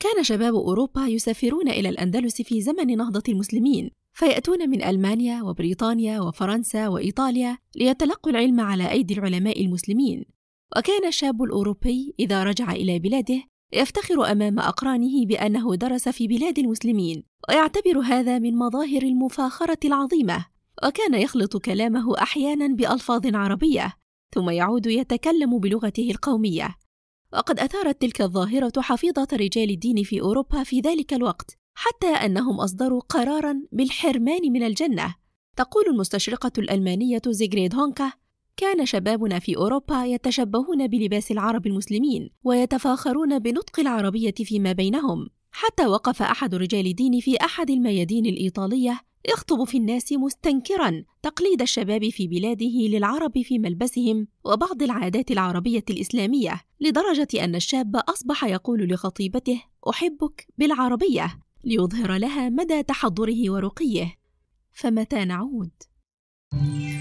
كان شباب أوروبا يسافرون إلى الأندلس في زمن نهضة المسلمين، فيأتون من ألمانيا وبريطانيا وفرنسا وإيطاليا ليتلقوا العلم على أيدي العلماء المسلمين، وكان الشاب الأوروبي إذا رجع إلى بلاده يفتخر أمام أقرانه بأنه درس في بلاد المسلمين، ويعتبر هذا من مظاهر المفاخرة العظيمة، وكان يخلط كلامه أحيانًا بألفاظ عربية، ثم يعود يتكلم بلغته القومية، وقد أثارت تلك الظاهرة حفيظة رجال الدين في أوروبا في ذلك الوقت حتى أنهم أصدروا قرارا بالحرمان من الجنة تقول المستشرقة الألمانية زيغريد هونكا كان شبابنا في أوروبا يتشبهون بلباس العرب المسلمين ويتفاخرون بنطق العربية فيما بينهم حتى وقف أحد رجال الدين في أحد الميادين الإيطالية يخطب في الناس مستنكرا تقليد الشباب في بلاده للعرب في ملبسهم وبعض العادات العربيه الاسلاميه لدرجه ان الشاب اصبح يقول لخطيبته احبك بالعربيه ليظهر لها مدى تحضره ورقيه فمتى نعود